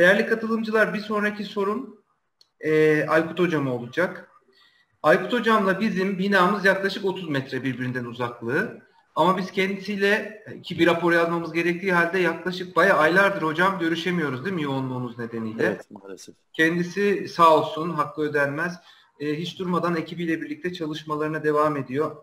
Değerli katılımcılar bir sonraki sorum e, Aykut Hocam olacak. Aykut Hocam'la bizim binamız yaklaşık 30 metre birbirinden uzaklığı. Ama biz kendisiyle ki bir rapor yazmamız gerektiği halde yaklaşık bayağı aylardır hocam görüşemiyoruz değil mi yoğunluğumuz nedeniyle? Evet maalesef. Kendisi sağ olsun hakkı ödenmez. E, hiç durmadan ekibiyle birlikte çalışmalarına devam ediyor.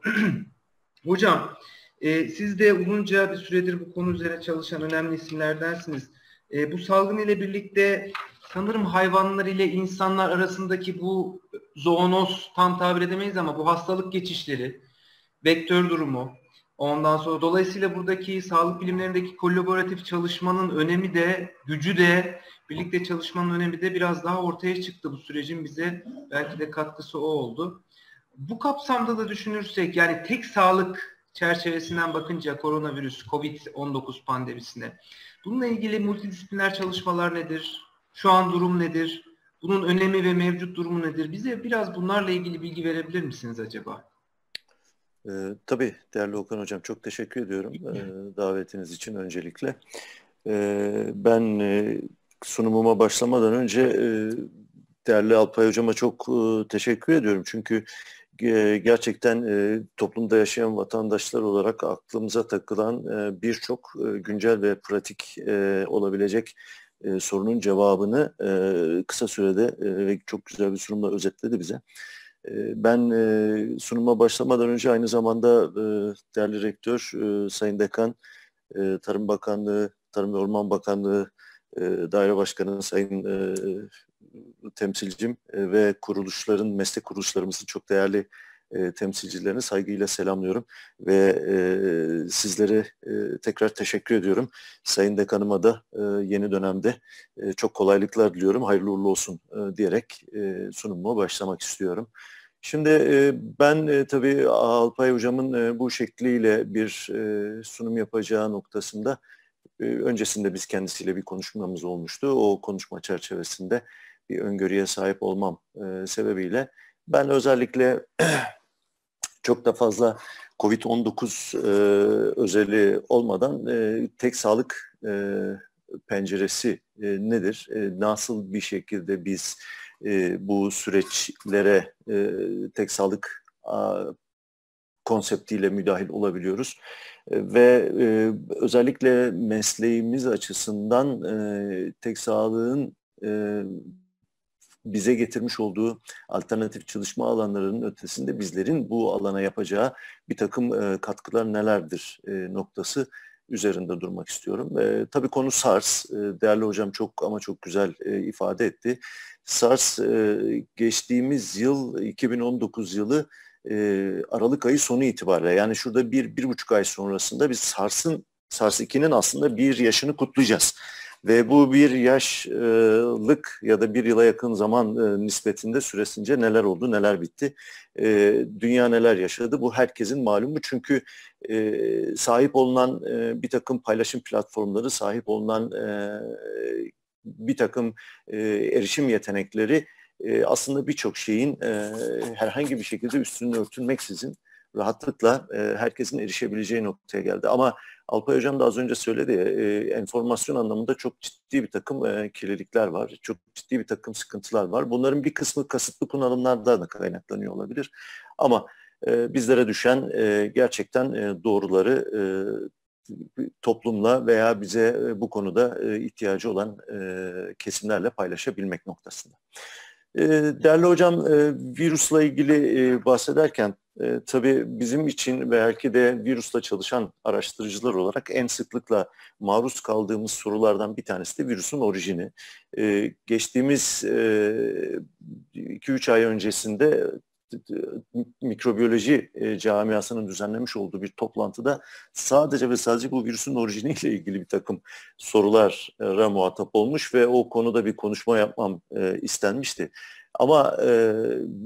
hocam e, siz de uzunca bir süredir bu konu üzerine çalışan önemli isimlerdensiniz. E, bu salgın ile birlikte sanırım hayvanlar ile insanlar arasındaki bu zoonoz tam tabir edemeyiz ama bu hastalık geçişleri, vektör durumu, ondan sonra dolayısıyla buradaki sağlık bilimlerindeki kolaboratif çalışmanın önemi de, gücü de, birlikte çalışmanın önemi de biraz daha ortaya çıktı bu sürecin bize belki de katkısı o oldu. Bu kapsamda da düşünürsek yani tek sağlık çerçevesinden bakınca koronavirüs, COVID-19 pandemisine Bununla ilgili multidisipliner çalışmalar nedir? Şu an durum nedir? Bunun önemi ve mevcut durumu nedir? Bize biraz bunlarla ilgili bilgi verebilir misiniz acaba? E, tabii değerli Okan Hocam çok teşekkür ediyorum e, davetiniz için öncelikle. E, ben e, sunumuma başlamadan önce e, değerli Alpay Hocama çok e, teşekkür ediyorum. Çünkü ee, gerçekten e, toplumda yaşayan vatandaşlar olarak aklımıza takılan e, birçok e, güncel ve pratik olabilecek sorunun cevabını kısa sürede ve çok güzel bir sunumla özetledi bize. ben sunuma başlamadan önce aynı zamanda değerli rektör Sayın Dekan, Tarım Bakanlığı, Tarım ve Orman Bakanlığı Daire Başkanı Sayın temsilcim e, ve kuruluşların, meslek kuruluşlarımızın çok değerli e, temsilcilerini saygıyla selamlıyorum ve e, sizlere e, tekrar teşekkür ediyorum. Sayın Dekanıma da e, yeni dönemde e, çok kolaylıklar diliyorum. Hayırlı uğurlu olsun e, diyerek e, sunumuma başlamak istiyorum. Şimdi e, ben e, tabii Alpay Hocam'ın e, bu şekliyle bir e, sunum yapacağı noktasında e, öncesinde biz kendisiyle bir konuşmamız olmuştu. O konuşma çerçevesinde bir öngörüye sahip olmam e, sebebiyle ben özellikle çok da fazla COVID-19 e, özeli olmadan e, tek sağlık e, penceresi e, nedir? E, nasıl bir şekilde biz e, bu süreçlere e, tek sağlık a, konseptiyle müdahil olabiliyoruz e, ve e, özellikle mesleğimiz açısından e, tek sağlığın e, bize getirmiş olduğu alternatif çalışma alanlarının ötesinde bizlerin bu alana yapacağı bir takım e, katkılar nelerdir e, noktası üzerinde durmak istiyorum. E, tabii konu SARS. E, değerli hocam çok ama çok güzel e, ifade etti. SARS e, geçtiğimiz yıl 2019 yılı e, Aralık ayı sonu itibariyle yani şurada bir, bir buçuk ay sonrasında biz SARS'ın SARS-2'nin aslında bir yaşını kutlayacağız. Ve bu bir yaşlık ya da bir yıla yakın zaman e, nispetinde süresince neler oldu, neler bitti, e, dünya neler yaşadı bu herkesin malumu. Çünkü e, sahip olunan bir takım paylaşım platformları, sahip olunan bir takım erişim yetenekleri aslında birçok şeyin herhangi bir şekilde üstünü örtülmeksizin rahatlıkla herkesin erişebileceği noktaya geldi. Ama Alpay Hocam da az önce söyledi ya, e, enformasyon anlamında çok ciddi bir takım e, kirlilikler var. Çok ciddi bir takım sıkıntılar var. Bunların bir kısmı kasıtlı kullanımlardan da kaynaklanıyor olabilir. Ama e, bizlere düşen e, gerçekten e, doğruları e, toplumla veya bize e, bu konuda e, ihtiyacı olan e, kesimlerle paylaşabilmek noktasında. E, değerli hocam e, virüsle ilgili e, bahsederken e, tabii bizim için belki de virüsle çalışan araştırıcılar olarak en sıklıkla maruz kaldığımız sorulardan bir tanesi de virüsün orijini. E, geçtiğimiz 2-3 e, ay öncesinde mikrobiyoloji e, camiasının düzenlemiş olduğu bir toplantıda sadece ve sadece bu virüsün orijiniyle ilgili bir takım sorulara muhatap olmuş ve o konuda bir konuşma yapmam e, istenmişti. Ama e,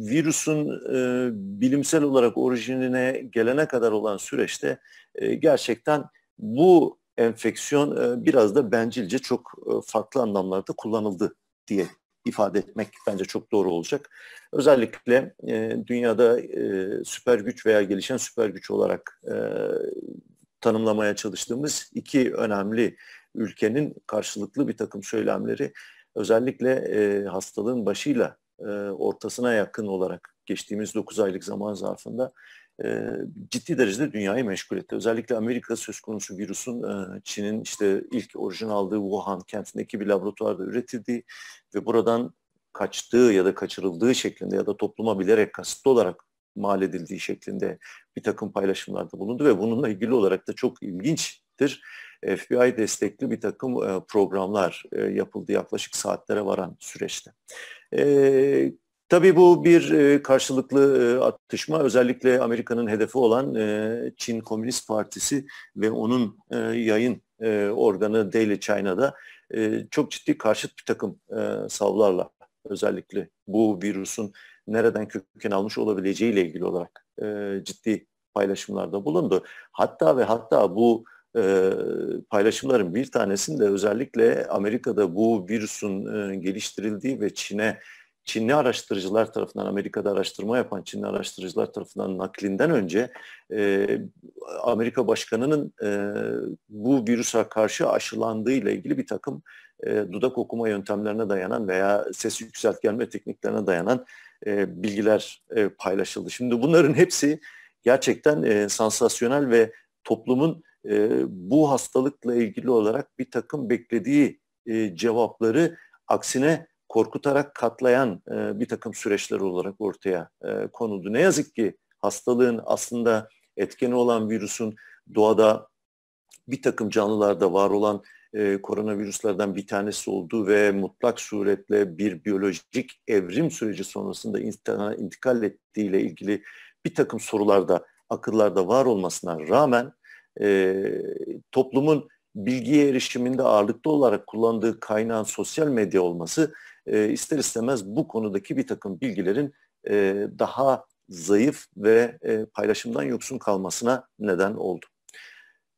virüsün e, bilimsel olarak orijinine gelene kadar olan süreçte e, gerçekten bu enfeksiyon e, biraz da bencilce çok e, farklı anlamlarda kullanıldı diye ifade etmek bence çok doğru olacak. Özellikle e, dünyada e, süper güç veya gelişen süper güç olarak e, tanımlamaya çalıştığımız iki önemli ülkenin karşılıklı bir takım söylemleri özellikle e, hastalığın başıyla e, ortasına yakın olarak geçtiğimiz 9 aylık zaman zarfında e, ciddi derecede dünyayı meşgul etti. Özellikle Amerika söz konusu virüsün e, Çin'in işte ilk orijin aldığı Wuhan kentindeki bir laboratuvarda üretildiği ve buradan kaçtığı ya da kaçırıldığı şeklinde ya da topluma bilerek kasıtlı olarak mal edildiği şeklinde bir takım paylaşımlarda bulundu ve bununla ilgili olarak da çok ilginçtir FBI destekli bir takım e, programlar e, yapıldı yaklaşık saatlere varan süreçte. E, Tabii bu bir e, karşılıklı e, atışma. Özellikle Amerika'nın hedefi olan e, Çin Komünist Partisi ve onun yayın organı Daily China'da çok ciddi karşıt bir takım savlarla özellikle bu virüsün nereden köken almış olabileceğiyle ilgili olarak ciddi paylaşımlarda bulundu. Hatta ve hatta bu e, paylaşımların bir tanesinde özellikle Amerika'da bu virüsün e, geliştirildiği ve Çin'e Çinli araştırıcılar tarafından Amerika'da araştırma yapan Çinli araştırıcılar tarafından naklinden önce e, Amerika Başkanı'nın e, bu virüse karşı aşılandığı ile ilgili bir takım e, dudak okuma yöntemlerine dayanan veya ses yükseltgelme tekniklerine dayanan e, bilgiler e, paylaşıldı. Şimdi bunların hepsi gerçekten e, sansasyonel ve toplumun e, bu hastalıkla ilgili olarak bir takım beklediği e, cevapları aksine korkutarak katlayan e, bir takım süreçler olarak ortaya e, konuldu. Ne yazık ki hastalığın aslında etkeni olan virüsün doğada bir takım canlılarda var olan e, koronavirüslerden bir tanesi olduğu ve mutlak suretle bir biyolojik evrim süreci sonrasında insana intikal ettiğiyle ilgili bir takım sorularda akıllarda var olmasına rağmen e, toplumun bilgiye erişiminde ağırlıklı olarak kullandığı kaynağın sosyal medya olması e, ister istemez bu konudaki bir takım bilgilerin e, daha zayıf ve e, paylaşımdan yoksun kalmasına neden oldu.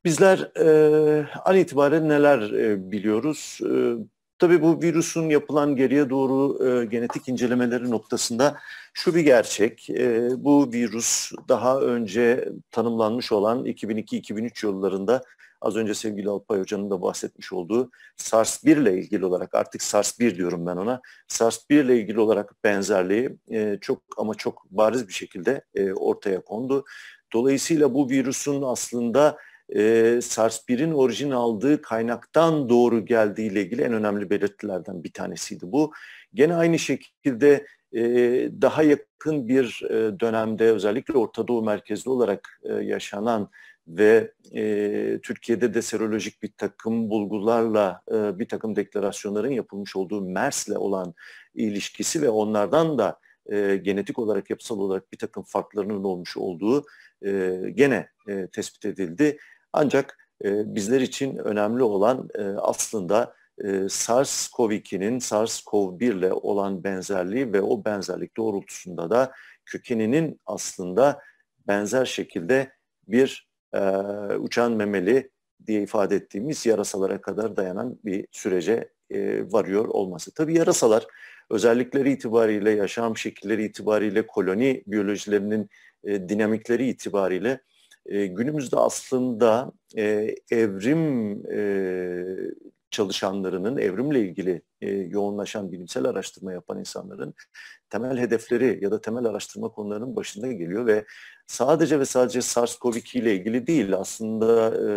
Bizler e, an itibaren neler e, biliyoruz? E, Tabii bu virüsün yapılan geriye doğru e, genetik incelemeleri noktasında şu bir gerçek. E, bu virüs daha önce tanımlanmış olan 2002-2003 yıllarında az önce sevgili Alpay Hoca'nın da bahsetmiş olduğu SARS-1 ile ilgili olarak artık SARS-1 diyorum ben ona. SARS-1 ile ilgili olarak benzerliği e, çok ama çok bariz bir şekilde e, ortaya kondu. Dolayısıyla bu virüsün aslında e, SARS-1'in orijin aldığı kaynaktan doğru geldiği ile ilgili en önemli belirtilerden bir tanesiydi bu. Gene aynı şekilde e, daha yakın bir e, dönemde özellikle Orta Doğu merkezli olarak e, yaşanan ve e, Türkiye'de de serolojik bir takım bulgularla e, bir takım deklarasyonların yapılmış olduğu MERS'le olan ilişkisi ve onlardan da e, genetik olarak yapısal olarak bir takım farklarının olmuş olduğu e, gene e, tespit edildi. Ancak e, bizler için önemli olan e, aslında e, SARS-CoV-2'nin SARS-CoV-1 ile olan benzerliği ve o benzerlik doğrultusunda da kökeninin aslında benzer şekilde bir e, uçan memeli diye ifade ettiğimiz yarasalara kadar dayanan bir sürece e, varıyor olması. Tabii yarasalar özellikleri itibariyle, yaşam şekilleri itibariyle, koloni biyolojilerinin e, dinamikleri itibariyle e, günümüzde aslında e, evrim e, çalışanlarının, evrimle ilgili e, yoğunlaşan bilimsel araştırma yapan insanların temel hedefleri ya da temel araştırma konularının başında geliyor ve sadece ve sadece SARS-CoV-2 ile ilgili değil aslında e,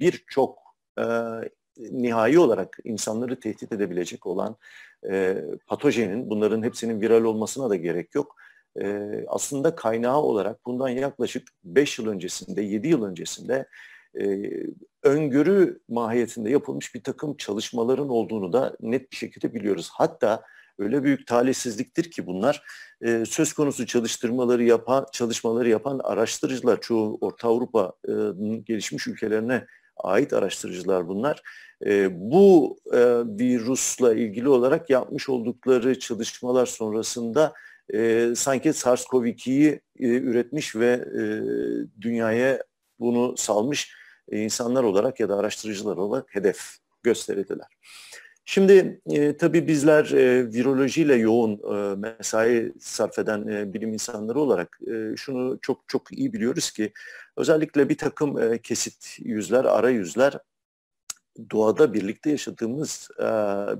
birçok e, nihai olarak insanları tehdit edebilecek olan e, patojenin, bunların hepsinin viral olmasına da gerek yok e, aslında kaynağı olarak bundan yaklaşık 5 yıl öncesinde, 7 yıl öncesinde e, öngörü mahiyetinde yapılmış bir takım çalışmaların olduğunu da net bir şekilde biliyoruz. Hatta öyle büyük talihsizliktir ki bunlar e, söz konusu çalıştırmaları yapan çalışmaları yapan araştırıcılar çoğu Orta Avrupa'nın e, gelişmiş ülkelerine ait araştırıcılar bunlar. E, bu e, virusla ilgili olarak yapmış oldukları çalışmalar sonrasında e, sanki SARS-CoV-2'yi e, üretmiş ve e, dünyaya bunu salmış e, insanlar olarak ya da araştırıcılar olarak hedef gösterildiler. Şimdi e, tabii bizler e, virolojiyle yoğun e, mesai sarf eden e, bilim insanları olarak e, şunu çok çok iyi biliyoruz ki özellikle bir takım e, kesit yüzler, ara yüzler doğada birlikte yaşadığımız e,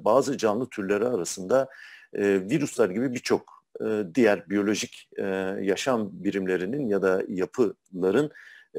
bazı canlı türleri arasında e, virüsler gibi birçok e, diğer biyolojik e, yaşam birimlerinin ya da yapıların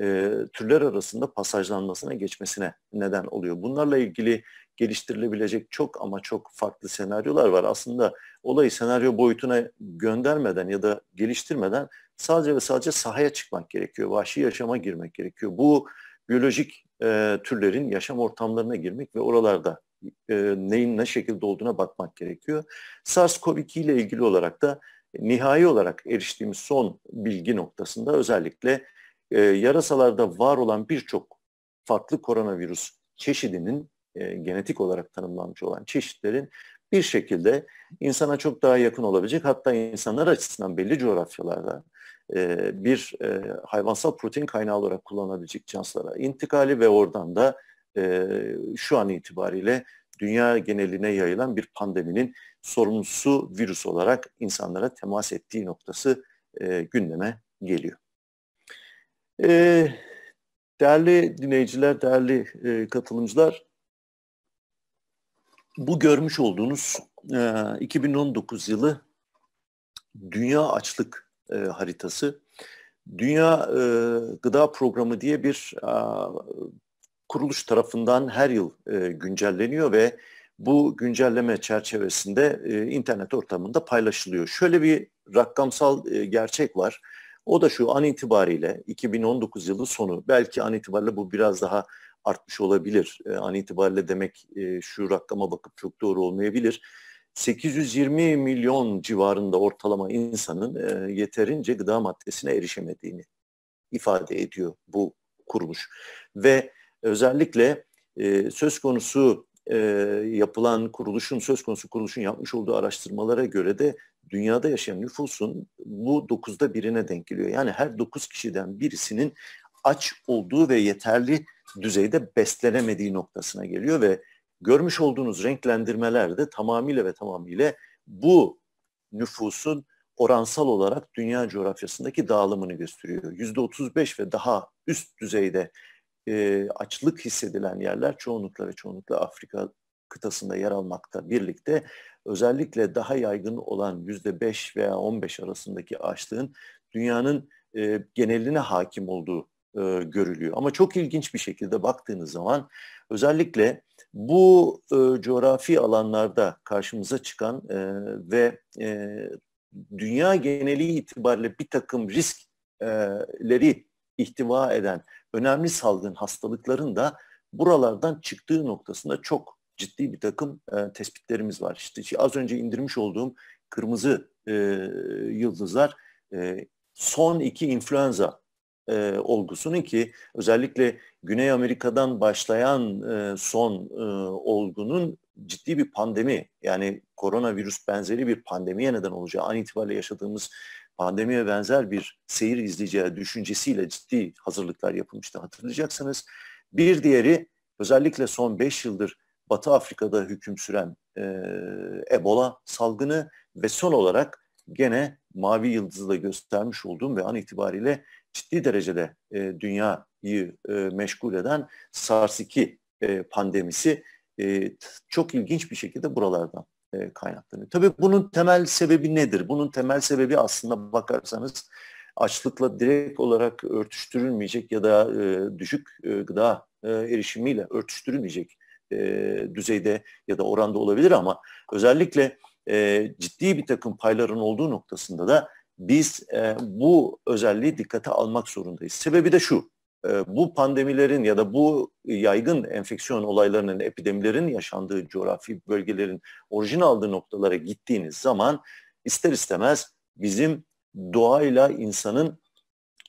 e, türler arasında pasajlanmasına geçmesine neden oluyor. Bunlarla ilgili geliştirilebilecek çok ama çok farklı senaryolar var. Aslında olayı senaryo boyutuna göndermeden ya da geliştirmeden sadece ve sadece sahaya çıkmak gerekiyor. Vahşi yaşama girmek gerekiyor. Bu biyolojik e, türlerin yaşam ortamlarına girmek ve oralarda e, neyin ne şekilde olduğuna bakmak gerekiyor. SARS-CoV-2 ile ilgili olarak da nihai olarak eriştiğimiz son bilgi noktasında özellikle e, yarasalarda var olan birçok farklı koronavirüs çeşidinin e, genetik olarak tanımlanmış olan çeşitlerin bir şekilde insana çok daha yakın olabilecek hatta insanlar açısından belli coğrafyalarda e, bir e, hayvansal protein kaynağı olarak kullanabilecek canslara intikali ve oradan da e, şu an itibariyle dünya geneline yayılan bir pandeminin sorumlusu virüs olarak insanlara temas ettiği noktası e, gündeme geliyor. E, değerli dinleyiciler, değerli e, katılımcılar, bu görmüş olduğunuz e, 2019 yılı dünya açlık e, haritası. Dünya e, Gıda Programı diye bir e, kuruluş tarafından her yıl e, güncelleniyor ve bu güncelleme çerçevesinde e, internet ortamında paylaşılıyor. Şöyle bir rakamsal e, gerçek var. O da şu an itibariyle 2019 yılı sonu belki an itibariyle bu biraz daha artmış olabilir. E, an itibariyle demek e, şu rakama bakıp çok doğru olmayabilir. 820 milyon civarında ortalama insanın e, yeterince gıda maddesine erişemediğini ifade ediyor bu kuruluş. Ve özellikle e, söz konusu e, yapılan kuruluşun, söz konusu kuruluşun yapmış olduğu araştırmalara göre de dünyada yaşayan nüfusun bu dokuzda birine denk geliyor. Yani her dokuz kişiden birisinin aç olduğu ve yeterli düzeyde beslenemediği noktasına geliyor ve görmüş olduğunuz renklendirmeler de tamamıyla ve tamamıyla bu nüfusun oransal olarak dünya coğrafyasındaki dağılımını gösteriyor. %35 ve daha üst düzeyde e, açlık hissedilen yerler çoğunlukla ve çoğunlukla Afrika kıtasında yer almakta birlikte özellikle daha yaygın olan yüzde beş veya on beş arasındaki açlığın dünyanın e, geneline hakim olduğu e, görülüyor. Ama çok ilginç bir şekilde baktığınız zaman özellikle bu e, coğrafi alanlarda karşımıza çıkan e, ve e, dünya geneli itibariyle bir takım riskleri ihtiva eden önemli salgın hastalıkların da buralardan çıktığı noktasında çok ciddi bir takım e, tespitlerimiz var. İşte az önce indirmiş olduğum kırmızı e, yıldızlar e, son iki influenza e, olgusunun ki özellikle Güney Amerika'dan başlayan e, son e, olgunun ciddi bir pandemi yani koronavirüs benzeri bir pandemiye neden olacağı an itibariyle yaşadığımız pandemiye benzer bir seyir izleyeceği düşüncesiyle ciddi hazırlıklar yapılmıştı hatırlayacaksınız. Bir diğeri özellikle son 5 yıldır Batı Afrika'da hüküm süren e, Ebola salgını ve son olarak gene mavi yıldızı da göstermiş olduğum ve an itibariyle ciddi derecede e, dünyayı e, meşgul eden SARS-2 e, pandemisi e, çok ilginç bir şekilde buralardan e, kaynaklanıyor. Tabii bunun temel sebebi nedir? Bunun temel sebebi aslında bakarsanız açlıkla direkt olarak örtüştürülmeyecek ya da e, düşük e, gıda e, erişimiyle örtüştürülmeyecek e, düzeyde ya da oranda olabilir ama özellikle e, ciddi bir takım payların olduğu noktasında da biz e, bu özelliği dikkate almak zorundayız. Sebebi de şu, ee, bu pandemilerin ya da bu yaygın enfeksiyon olaylarının, epidemilerin yaşandığı coğrafi bölgelerin orijin aldığı noktalara gittiğiniz zaman ister istemez bizim doğayla insanın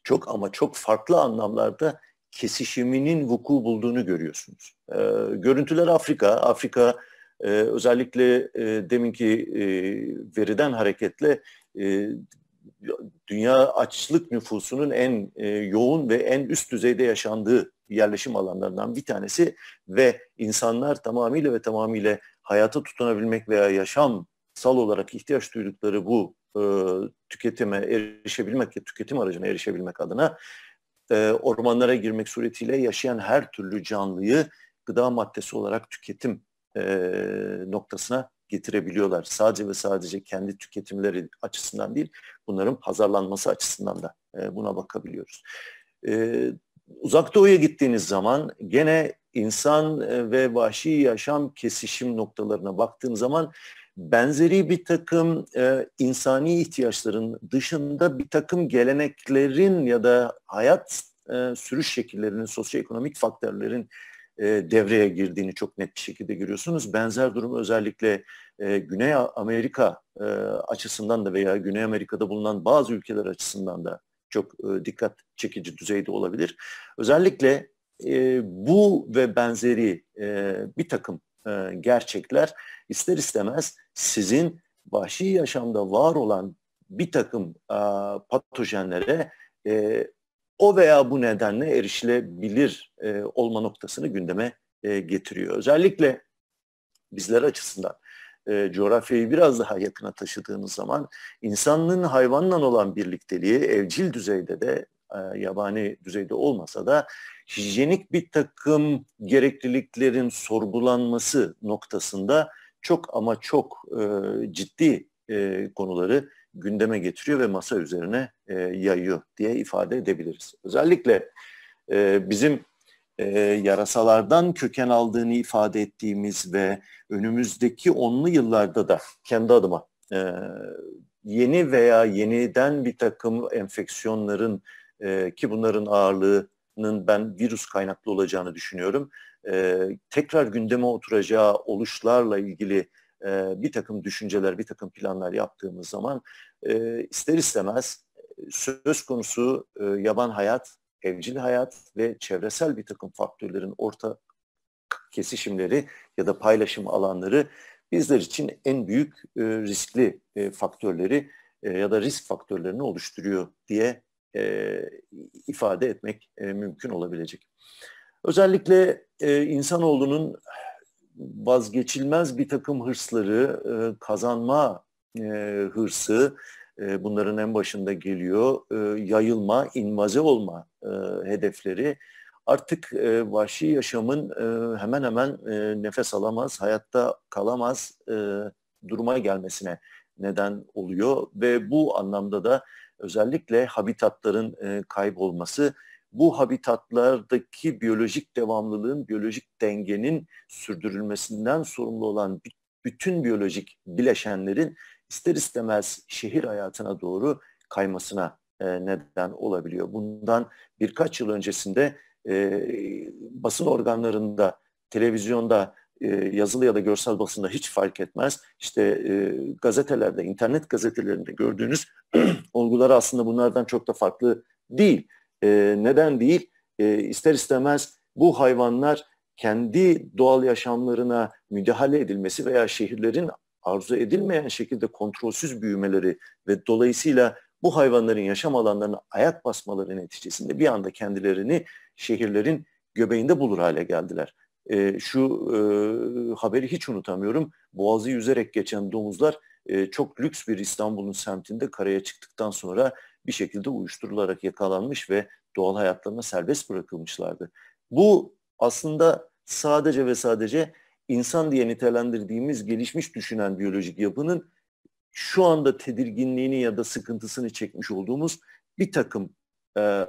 çok ama çok farklı anlamlarda kesişiminin vuku bulduğunu görüyorsunuz. E, görüntüler Afrika, Afrika e, özellikle e, deminki e, veriden hareketle e, dünya açlık nüfusunun en e, yoğun ve en üst düzeyde yaşandığı yerleşim alanlarından bir tanesi ve insanlar tamamıyla ve tamamıyla hayata tutunabilmek veya yaşamsal olarak ihtiyaç duydukları bu e, tüketime erişebilmek ya tüketim aracına erişebilmek adına e, ormanlara girmek suretiyle yaşayan her türlü canlıyı gıda maddesi olarak tüketim e, noktasına getirebiliyorlar. Sadece ve sadece kendi tüketimleri açısından değil, bunların pazarlanması açısından da e, buna bakabiliyoruz. E, uzak doğuya gittiğiniz zaman gene insan e, ve vahşi yaşam kesişim noktalarına baktığın zaman benzeri bir takım e, insani ihtiyaçların dışında bir takım geleneklerin ya da hayat e, sürüş şekillerinin, sosyoekonomik faktörlerin e, devreye girdiğini çok net bir şekilde görüyorsunuz. Benzer durum özellikle e, Güney Amerika e, açısından da veya Güney Amerika'da bulunan bazı ülkeler açısından da çok dikkat çekici düzeyde olabilir. Özellikle bu ve benzeri bir takım gerçekler ister istemez sizin vahşi yaşamda var olan bir takım patojenlere o veya bu nedenle erişilebilir e, olma noktasını gündeme e, getiriyor. Özellikle bizler açısından e, coğrafyayı biraz daha yakına taşıdığımız zaman insanlığın hayvanla olan birlikteliği evcil düzeyde de e, yabani düzeyde olmasa da hijyenik bir takım gerekliliklerin sorgulanması noktasında çok ama çok e, ciddi e, konuları gündeme getiriyor ve masa üzerine e, yayıyor diye ifade edebiliriz. Özellikle e, bizim e, yarasalardan köken aldığını ifade ettiğimiz ve önümüzdeki onlu yıllarda da kendi adıma e, yeni veya yeniden bir takım enfeksiyonların e, ki bunların ağırlığının ben virüs kaynaklı olacağını düşünüyorum. E, tekrar gündeme oturacağı oluşlarla ilgili e, bir takım düşünceler, bir takım planlar yaptığımız zaman e, ister istemez e, söz konusu e, yaban hayat, evcil hayat ve çevresel bir takım faktörlerin orta kesişimleri ya da paylaşım alanları bizler için en büyük e, riskli e, faktörleri e, ya da risk faktörlerini oluşturuyor diye e, ifade etmek e, mümkün olabilecek. Özellikle e, insanoğlunun vazgeçilmez bir takım hırsları, e, kazanma e, hırsı, e, bunların en başında geliyor, e, yayılma, invaze olma e, hedefleri artık e, vahşi yaşamın e, hemen hemen e, nefes alamaz, hayatta kalamaz e, duruma gelmesine neden oluyor ve bu anlamda da özellikle habitatların e, kaybolması bu habitatlardaki biyolojik devamlılığın, biyolojik dengenin sürdürülmesinden sorumlu olan bütün biyolojik bileşenlerin ister istemez şehir hayatına doğru kaymasına e, neden olabiliyor. Bundan birkaç yıl öncesinde e, basın organlarında, televizyonda, e, yazılı ya da görsel basında hiç fark etmez. İşte e, gazetelerde, internet gazetelerinde gördüğünüz olgular aslında bunlardan çok da farklı değil. E, neden değil? E, ister istemez bu hayvanlar kendi doğal yaşamlarına müdahale edilmesi veya şehirlerin arzu edilmeyen şekilde kontrolsüz büyümeleri ve dolayısıyla bu hayvanların yaşam alanlarına ayak basmaları neticesinde bir anda kendilerini şehirlerin göbeğinde bulur hale geldiler. E, şu e, haberi hiç unutamıyorum. Boğazı yüzerek geçen domuzlar e, çok lüks bir İstanbul'un semtinde karaya çıktıktan sonra bir şekilde uyuşturularak yakalanmış ve doğal hayatlarına serbest bırakılmışlardı. Bu aslında sadece ve sadece insan diye nitelendirdiğimiz gelişmiş düşünen biyolojik yapının şu anda tedirginliğini ya da sıkıntısını çekmiş olduğumuz bir takım e,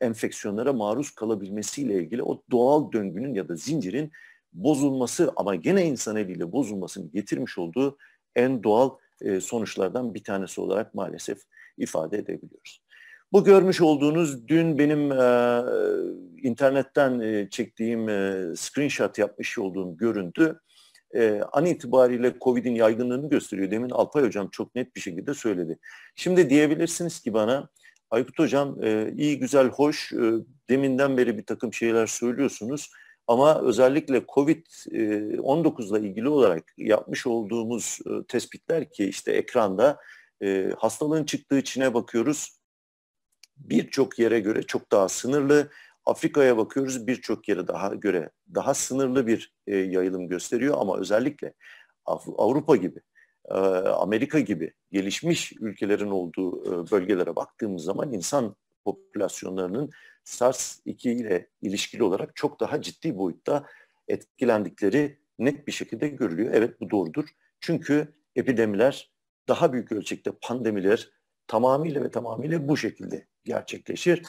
enfeksiyonlara maruz kalabilmesiyle ilgili o doğal döngünün ya da zincirin bozulması ama gene insan eliyle bozulmasını getirmiş olduğu en doğal e, sonuçlardan bir tanesi olarak maalesef ifade edebiliyoruz. Bu görmüş olduğunuz dün benim e, internetten e, çektiğim e, screenshot yapmış olduğum görüntü e, an itibariyle COVID'in yaygınlığını gösteriyor. Demin Alpay Hocam çok net bir şekilde söyledi. Şimdi diyebilirsiniz ki bana Aykut Hocam e, iyi güzel hoş e, deminden beri bir takım şeyler söylüyorsunuz. Ama özellikle COVID-19 ile ilgili olarak yapmış olduğumuz e, tespitler ki işte ekranda e, hastalığın çıktığı Çin'e bakıyoruz. Birçok yere göre çok daha sınırlı. Afrika'ya bakıyoruz birçok yere daha göre daha sınırlı bir e, yayılım gösteriyor ama özellikle Avrupa gibi, e, Amerika gibi gelişmiş ülkelerin olduğu e, bölgelere baktığımız zaman insan popülasyonlarının SARS-2 ile ilişkili olarak çok daha ciddi boyutta etkilendikleri net bir şekilde görülüyor. Evet bu doğrudur. Çünkü epidemiler daha büyük ölçekte pandemiler tamamıyla ve tamamıyla bu şekilde gerçekleşir.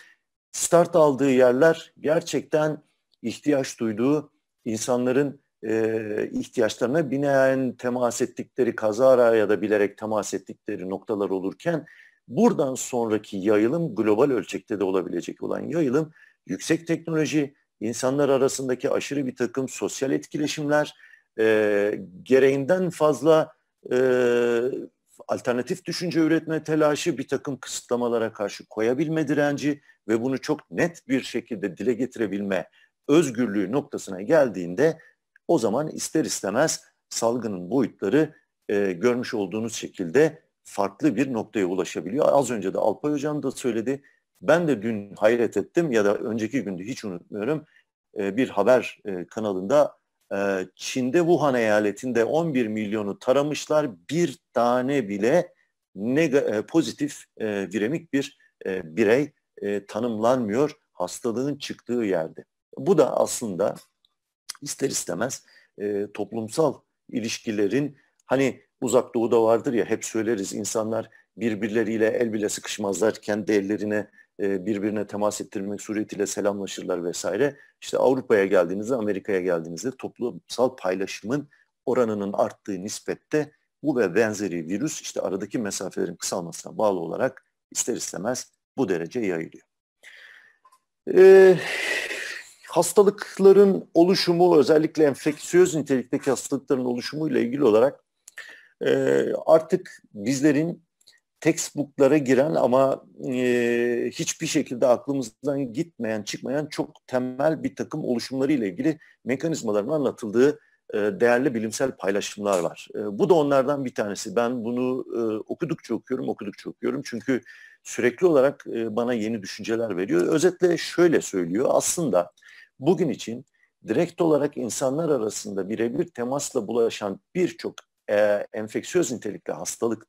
Start aldığı yerler gerçekten ihtiyaç duyduğu insanların e, ihtiyaçlarına binaen temas ettikleri kazara ya da bilerek temas ettikleri noktalar olurken buradan sonraki yayılım global ölçekte de olabilecek olan yayılım yüksek teknoloji, insanlar arasındaki aşırı bir takım sosyal etkileşimler, e, gereğinden fazla e, alternatif düşünce üretme telaşı, bir takım kısıtlamalara karşı koyabilme direnci ve bunu çok net bir şekilde dile getirebilme özgürlüğü noktasına geldiğinde o zaman ister istemez salgının boyutları e, görmüş olduğunuz şekilde farklı bir noktaya ulaşabiliyor. Az önce de Alpay Hocam da söyledi. Ben de dün hayret ettim ya da önceki günde hiç unutmuyorum e, bir haber e, kanalında ee, Çin'de Wuhan eyaletinde 11 milyonu taramışlar. Bir tane bile nega, e, pozitif e, viremik bir e, birey e, tanımlanmıyor hastalığın çıktığı yerde. Bu da aslında ister istemez e, toplumsal ilişkilerin hani uzak doğuda vardır ya hep söyleriz insanlar birbirleriyle el bile sıkışmazlarken kendi ellerine e, birbirine temas ettirmek suretiyle selamlaşırlar vesaire. İşte Avrupa'ya geldiğinizde, Amerika'ya geldiğinizde toplumsal paylaşımın oranının arttığı nispette bu ve benzeri virüs işte aradaki mesafelerin kısalmasına bağlı olarak ister istemez bu derece yayılıyor. Ee, hastalıkların oluşumu özellikle enfeksiyöz nitelikteki hastalıkların oluşumu ile ilgili olarak e, artık bizlerin textbooklara giren ama e, hiçbir şekilde aklımızdan gitmeyen, çıkmayan çok temel bir takım oluşumları ile ilgili mekanizmaların anlatıldığı e, değerli bilimsel paylaşımlar var. E, bu da onlardan bir tanesi. Ben bunu e, okudukça okuyorum, okudukça okuyorum. Çünkü sürekli olarak e, bana yeni düşünceler veriyor. Özetle şöyle söylüyor. Aslında bugün için direkt olarak insanlar arasında birebir temasla bulaşan birçok e, enfeksiyöz nitelikli hastalık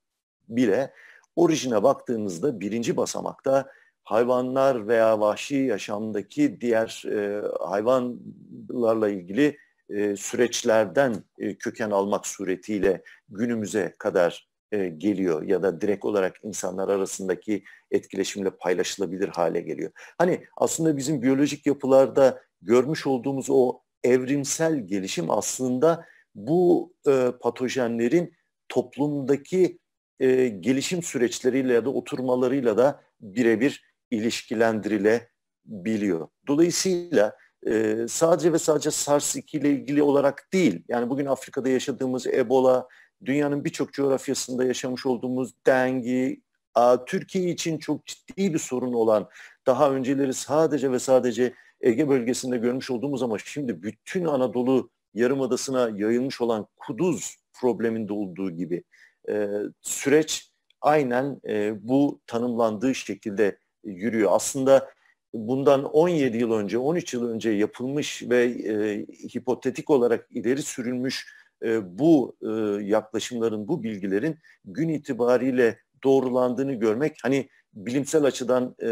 bile Orijine baktığımızda birinci basamakta hayvanlar veya vahşi yaşamdaki diğer e, hayvanlarla ilgili e, süreçlerden e, köken almak suretiyle günümüze kadar e, geliyor ya da direkt olarak insanlar arasındaki etkileşimle paylaşılabilir hale geliyor. Hani aslında bizim biyolojik yapılarda görmüş olduğumuz o evrimsel gelişim aslında bu e, patojenlerin toplumdaki e, gelişim süreçleriyle ya da oturmalarıyla da birebir ilişkilendirilebiliyor. Dolayısıyla e, sadece ve sadece SARS-2 ile ilgili olarak değil, yani bugün Afrika'da yaşadığımız Ebola, dünyanın birçok coğrafyasında yaşamış olduğumuz dengi, a, Türkiye için çok ciddi bir sorun olan, daha önceleri sadece ve sadece Ege bölgesinde görmüş olduğumuz ama şimdi bütün Anadolu Yarımadası'na yayılmış olan kuduz probleminde olduğu gibi e, süreç aynen e, bu tanımlandığı şekilde yürüyor. Aslında bundan 17 yıl önce, 13 yıl önce yapılmış ve e, hipotetik olarak ileri sürülmüş e, bu e, yaklaşımların, bu bilgilerin gün itibariyle doğrulandığını görmek hani bilimsel açıdan e,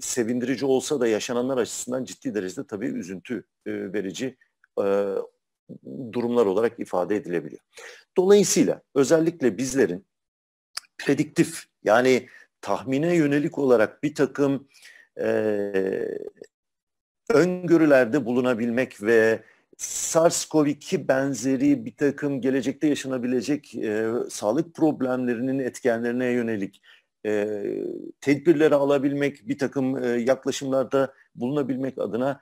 sevindirici olsa da yaşananlar açısından ciddi derecede tabii üzüntü e, verici e, durumlar olarak ifade edilebiliyor. Dolayısıyla özellikle bizlerin prediktif yani tahmine yönelik olarak bir takım e, öngörülerde bulunabilmek ve SARS-CoV-2 benzeri bir takım gelecekte yaşanabilecek e, sağlık problemlerinin etkenlerine yönelik e, tedbirleri alabilmek, bir takım e, yaklaşımlarda bulunabilmek adına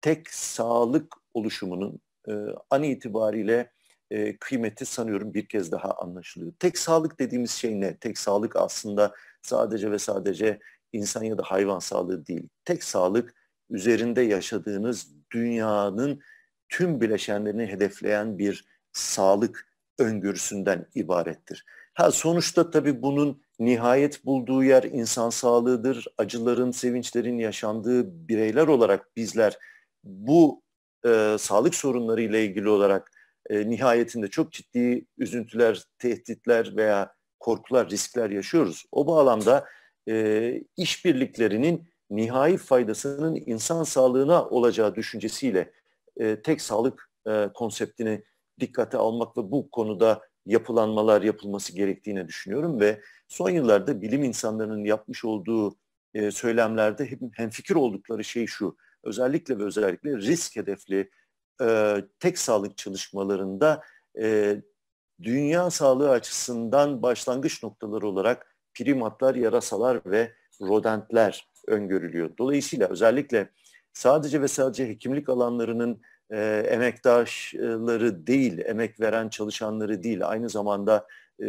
tek sağlık oluşumunun e, an itibariyle e, kıymeti sanıyorum bir kez daha anlaşılıyor. Tek sağlık dediğimiz şey ne? Tek sağlık aslında sadece ve sadece insan ya da hayvan sağlığı değil. Tek sağlık üzerinde yaşadığınız dünyanın tüm bileşenlerini hedefleyen bir sağlık öngörüsünden ibarettir. Ha sonuçta tabii bunun nihayet bulduğu yer insan sağlığıdır. Acıların, sevinçlerin yaşandığı bireyler olarak bizler bu e, sağlık sorunları ile ilgili olarak e, nihayetinde çok ciddi üzüntüler, tehditler veya korkular, riskler yaşıyoruz. O bağlamda e, işbirliklerinin nihai faydasının insan sağlığına olacağı düşüncesiyle e, tek sağlık e, konseptini dikkate almak ve bu konuda yapılanmalar yapılması gerektiğini düşünüyorum ve son yıllarda bilim insanlarının yapmış olduğu e, söylemlerde hep fikir oldukları şey şu özellikle ve özellikle risk hedefli e, tek sağlık çalışmalarında e, dünya sağlığı açısından başlangıç noktaları olarak primatlar, yarasalar ve rodentler öngörülüyor. Dolayısıyla özellikle sadece ve sadece hekimlik alanlarının e, emektaşları değil, emek veren çalışanları değil, aynı zamanda e,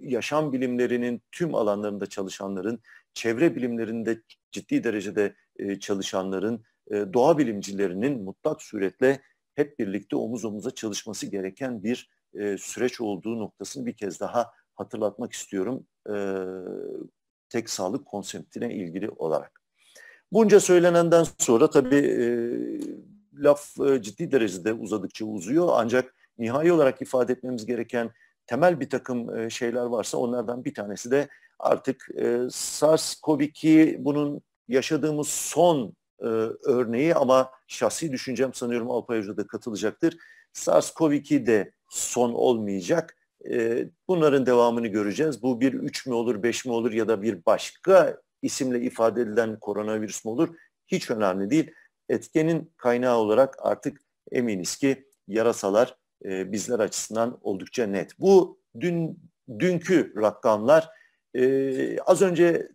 yaşam bilimlerinin tüm alanlarında çalışanların, çevre bilimlerinde ciddi derecede e, çalışanların e, doğa bilimcilerinin mutlak suretle hep birlikte omuz omuza çalışması gereken bir e, süreç olduğu noktasını bir kez daha hatırlatmak istiyorum e, tek sağlık konseptine ilgili olarak. Bunca söylenenden sonra tabii laf ciddi derecede uzadıkça uzuyor ancak nihai olarak ifade etmemiz gereken temel bir takım şeyler varsa onlardan bir tanesi de artık SARS-CoV-2 bunun yaşadığımız son e, örneği ama şahsi düşüncem sanıyorum Alpay Hoca da katılacaktır. SARS-CoV-2 de son olmayacak. E, bunların devamını göreceğiz. Bu bir 3 mü olur, 5 mi olur ya da bir başka isimle ifade edilen koronavirüs mü olur? Hiç önemli değil. Etkenin kaynağı olarak artık eminiz ki yarasalar e, bizler açısından oldukça net. Bu dün dünkü rakamlar e, az önce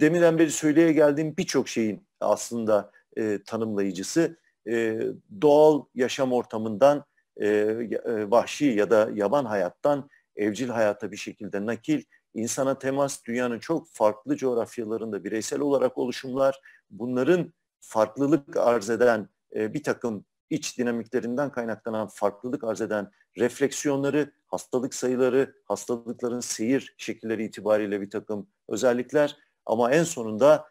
deminden beri söyleye geldiğim birçok şeyin aslında e, tanımlayıcısı e, doğal yaşam ortamından e, e, vahşi ya da yaban hayattan evcil hayata bir şekilde nakil, insana temas dünyanın çok farklı coğrafyalarında bireysel olarak oluşumlar, bunların farklılık arz eden e, bir takım iç dinamiklerinden kaynaklanan farklılık arz eden refleksiyonları, hastalık sayıları, hastalıkların seyir şekilleri itibariyle bir takım özellikler ama en sonunda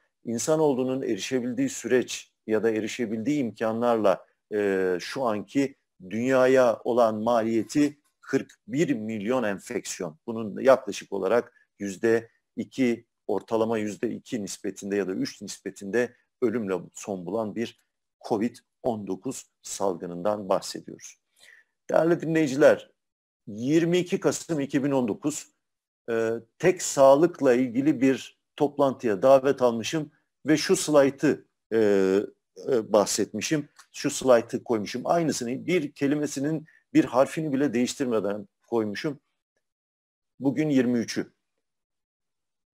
olduğunun erişebildiği süreç ya da erişebildiği imkanlarla e, şu anki dünyaya olan maliyeti 41 milyon enfeksiyon. Bunun yaklaşık olarak yüzde iki ortalama yüzde iki nispetinde ya da üç nispetinde ölümle son bulan bir COVID-19 salgınından bahsediyoruz. Değerli dinleyiciler, 22 Kasım 2019 e, tek sağlıkla ilgili bir toplantıya davet almışım ve şu slaytı e, e, bahsetmişim. Şu slaytı koymuşum. Aynısını bir kelimesinin bir harfini bile değiştirmeden koymuşum. Bugün 23'ü.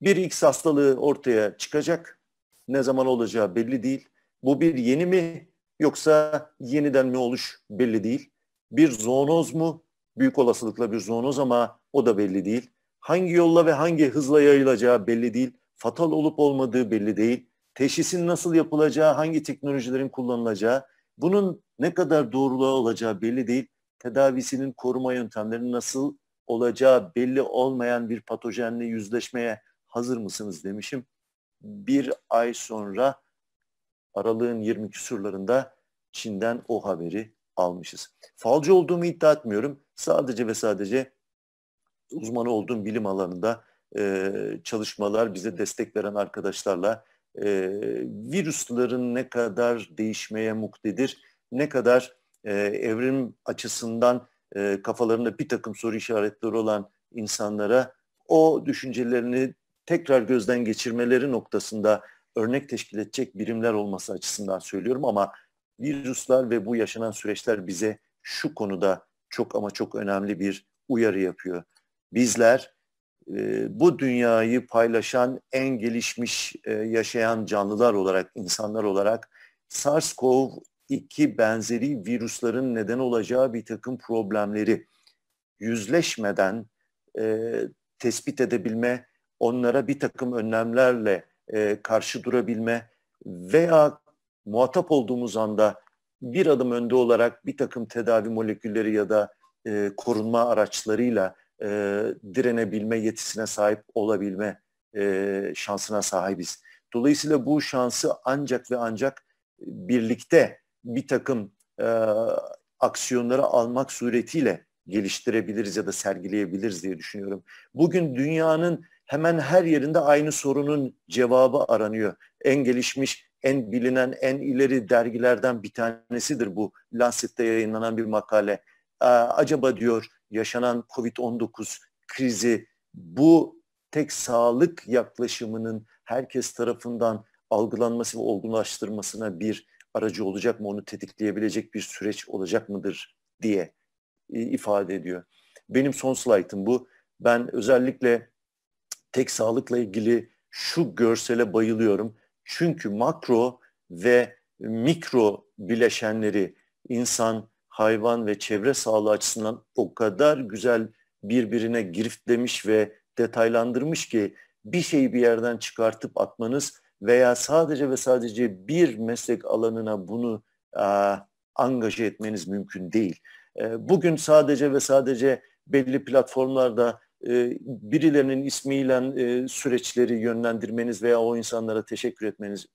Bir X hastalığı ortaya çıkacak. Ne zaman olacağı belli değil. Bu bir yeni mi yoksa yeniden mi oluş belli değil. Bir zoonoz mu? Büyük olasılıkla bir zoonoz ama o da belli değil. Hangi yolla ve hangi hızla yayılacağı belli değil fatal olup olmadığı belli değil. Teşhisin nasıl yapılacağı, hangi teknolojilerin kullanılacağı, bunun ne kadar doğruluğa olacağı belli değil. Tedavisinin koruma yöntemleri nasıl olacağı belli olmayan bir patojenle yüzleşmeye hazır mısınız demişim. Bir ay sonra aralığın 20 küsurlarında Çin'den o haberi almışız. Falcı olduğumu iddia etmiyorum. Sadece ve sadece uzmanı olduğum bilim alanında e, çalışmalar, bize destek veren arkadaşlarla e, virüslerin ne kadar değişmeye muktedir, ne kadar e, evrim açısından e, kafalarında bir takım soru işaretleri olan insanlara o düşüncelerini tekrar gözden geçirmeleri noktasında örnek teşkil edecek birimler olması açısından söylüyorum ama virüsler ve bu yaşanan süreçler bize şu konuda çok ama çok önemli bir uyarı yapıyor. Bizler ee, bu dünyayı paylaşan en gelişmiş e, yaşayan canlılar olarak, insanlar olarak SARS-CoV-2 benzeri virüslerin neden olacağı bir takım problemleri yüzleşmeden e, tespit edebilme, onlara bir takım önlemlerle e, karşı durabilme veya muhatap olduğumuz anda bir adım önde olarak bir takım tedavi molekülleri ya da e, korunma araçlarıyla e, direnebilme yetisine sahip olabilme e, şansına sahibiz. Dolayısıyla bu şansı ancak ve ancak birlikte bir takım e, aksiyonları almak suretiyle geliştirebiliriz ya da sergileyebiliriz diye düşünüyorum. Bugün dünyanın hemen her yerinde aynı sorunun cevabı aranıyor. En gelişmiş, en bilinen, en ileri dergilerden bir tanesidir bu. Lancet'te yayınlanan bir makale. Ee, acaba diyor yaşanan Covid-19 krizi bu tek sağlık yaklaşımının herkes tarafından algılanması ve olgunlaştırmasına bir aracı olacak mı, onu tetikleyebilecek bir süreç olacak mıdır diye e, ifade ediyor. Benim son slaytım bu. Ben özellikle tek sağlıkla ilgili şu görsele bayılıyorum. Çünkü makro ve mikro bileşenleri insan hayvan ve çevre sağlığı açısından o kadar güzel birbirine giriftlemiş ve detaylandırmış ki bir şeyi bir yerden çıkartıp atmanız veya sadece ve sadece bir meslek alanına bunu e, angaje etmeniz mümkün değil. E, bugün sadece ve sadece belli platformlarda e, birilerinin ismiyle e, süreçleri yönlendirmeniz veya o insanlara teşekkür etmeniz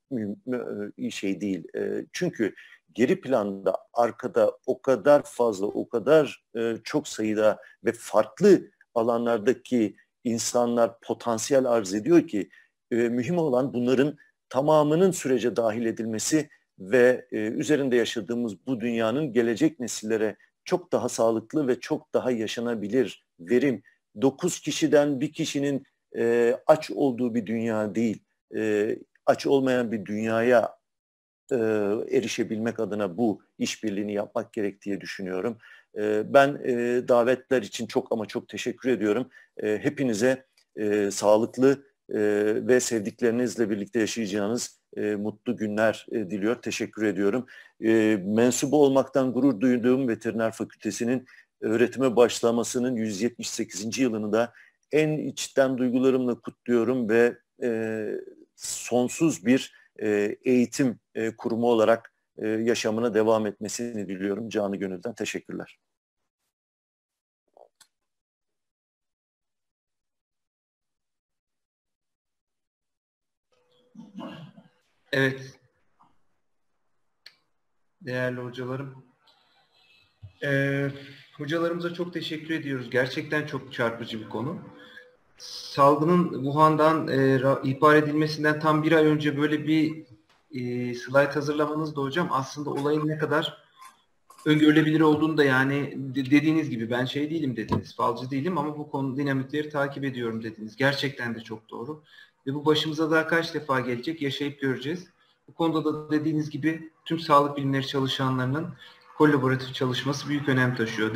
iyi şey değil. E, çünkü geri planda arkada o kadar fazla o kadar e, çok sayıda ve farklı alanlardaki insanlar potansiyel arz ediyor ki e, mühim olan bunların tamamının sürece dahil edilmesi ve e, üzerinde yaşadığımız bu dünyanın gelecek nesillere çok daha sağlıklı ve çok daha yaşanabilir verim. dokuz kişiden bir kişinin e, aç olduğu bir dünya değil, e, aç olmayan bir dünyaya e, erişebilmek adına bu işbirliğini yapmak gerek diye düşünüyorum. E, ben e, davetler için çok ama çok teşekkür ediyorum. E, hepinize e, sağlıklı e, ve sevdiklerinizle birlikte yaşayacağınız e, mutlu günler e, diliyor. Teşekkür ediyorum. E, mensubu olmaktan gurur duyduğum Veteriner Fakültesi'nin öğretime başlamasının 178. yılını da en içten duygularımla kutluyorum ve e, sonsuz bir e, eğitim e, kurumu olarak e, yaşamına devam etmesini diliyorum. Canı gönülden teşekkürler. Evet. Değerli hocalarım. Ee, hocalarımıza çok teşekkür ediyoruz. Gerçekten çok çarpıcı bir konu salgının Wuhan'dan e, ihbar edilmesinden tam bir ay önce böyle bir e, slide hazırlamanız da hocam aslında olayın ne kadar öngörülebilir olduğunu da yani dediğiniz gibi ben şey değilim dediniz, balcı değilim ama bu konu dinamikleri takip ediyorum dediniz. Gerçekten de çok doğru. Ve bu başımıza daha kaç defa gelecek yaşayıp göreceğiz. Bu konuda da dediğiniz gibi tüm sağlık bilimleri çalışanlarının kolaboratif çalışması büyük önem taşıyor.